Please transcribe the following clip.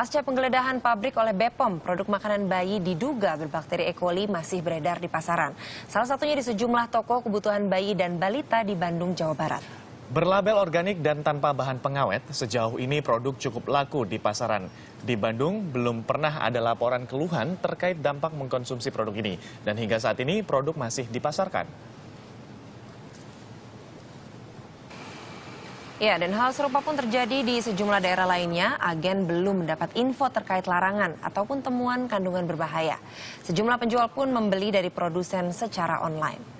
Pasca penggeledahan pabrik oleh Bepom, produk makanan bayi diduga berbakteri E. coli masih beredar di pasaran. Salah satunya di sejumlah toko kebutuhan bayi dan balita di Bandung, Jawa Barat. Berlabel organik dan tanpa bahan pengawet, sejauh ini produk cukup laku di pasaran. Di Bandung belum pernah ada laporan keluhan terkait dampak mengkonsumsi produk ini. Dan hingga saat ini produk masih dipasarkan. Ya, dan hal serupa pun terjadi di sejumlah daerah lainnya. Agen belum mendapat info terkait larangan ataupun temuan kandungan berbahaya. Sejumlah penjual pun membeli dari produsen secara online.